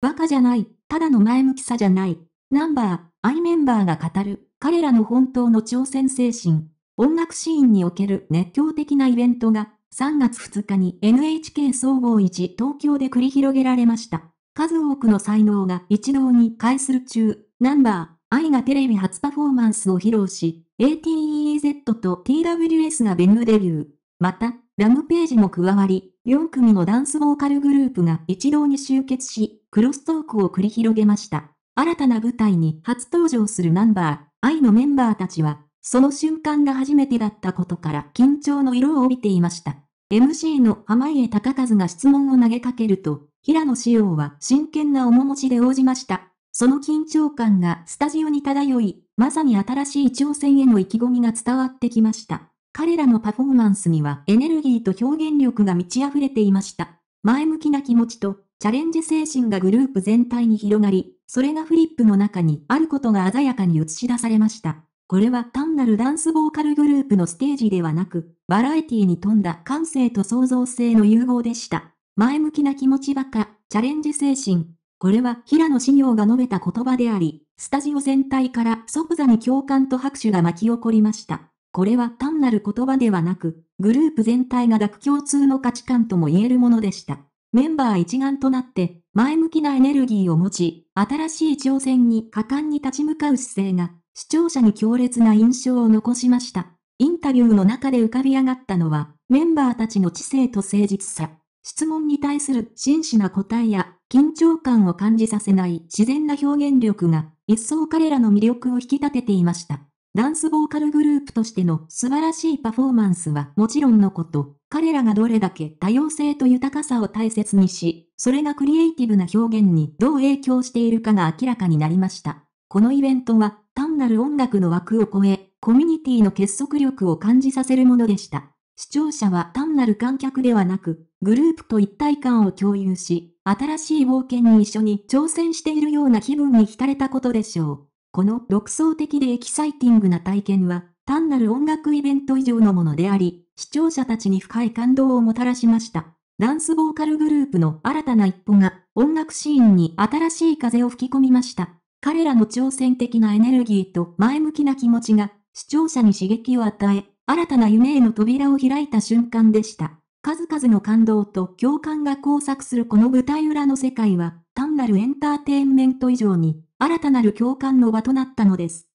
バカじゃない、ただの前向きさじゃない。ナンバー、アイメンバーが語る、彼らの本当の挑戦精神。音楽シーンにおける熱狂的なイベントが、3月2日に NHK 総合1東京で繰り広げられました。数多くの才能が一堂に会する中、ナンバー、愛がテレビ初パフォーマンスを披露し、ATEZ と TWS がベニューデビュー。また、ラムページも加わり、4組のダンスボーカルグループが一堂に集結し、クロストークを繰り広げました。新たな舞台に初登場するナンバー、愛のメンバーたちは、その瞬間が初めてだったことから緊張の色を帯びていました。MC の濱家隆和が質問を投げかけると、平野志耀は真剣な面持ちで応じました。その緊張感がスタジオに漂い、まさに新しい挑戦への意気込みが伝わってきました。彼らのパフォーマンスにはエネルギーと表現力が満ち溢れていました。前向きな気持ちとチャレンジ精神がグループ全体に広がり、それがフリップの中にあることが鮮やかに映し出されました。これは単なるダンスボーカルグループのステージではなく、バラエティに富んだ感性と創造性の融合でした。前向きな気持ちばか、チャレンジ精神。これは平野紫耀が述べた言葉であり、スタジオ全体から即座に共感と拍手が巻き起こりました。これは単なる言葉ではなく、グループ全体が学共通の価値観とも言えるものでした。メンバー一丸となって、前向きなエネルギーを持ち、新しい挑戦に果敢に立ち向かう姿勢が、視聴者に強烈な印象を残しました。インタビューの中で浮かび上がったのは、メンバーたちの知性と誠実さ。質問に対する真摯な答えや、緊張感を感じさせない自然な表現力が、一層彼らの魅力を引き立てていました。ダンスボーカルグループとしての素晴らしいパフォーマンスはもちろんのこと、彼らがどれだけ多様性と豊かさを大切にし、それがクリエイティブな表現にどう影響しているかが明らかになりました。このイベントは単なる音楽の枠を超え、コミュニティの結束力を感じさせるものでした。視聴者は単なる観客ではなく、グループと一体感を共有し、新しい冒険に一緒に挑戦しているような気分に浸れたことでしょう。この独創的でエキサイティングな体験は、単なる音楽イベント以上のものであり、視聴者たちに深い感動をもたらしました。ダンスボーカルグループの新たな一歩が、音楽シーンに新しい風を吹き込みました。彼らの挑戦的なエネルギーと前向きな気持ちが、視聴者に刺激を与え、新たな夢への扉を開いた瞬間でした。数々の感動と共感が交錯するこの舞台裏の世界は、単なるエンターテインメント以上に、新たなる共感の場となったのです。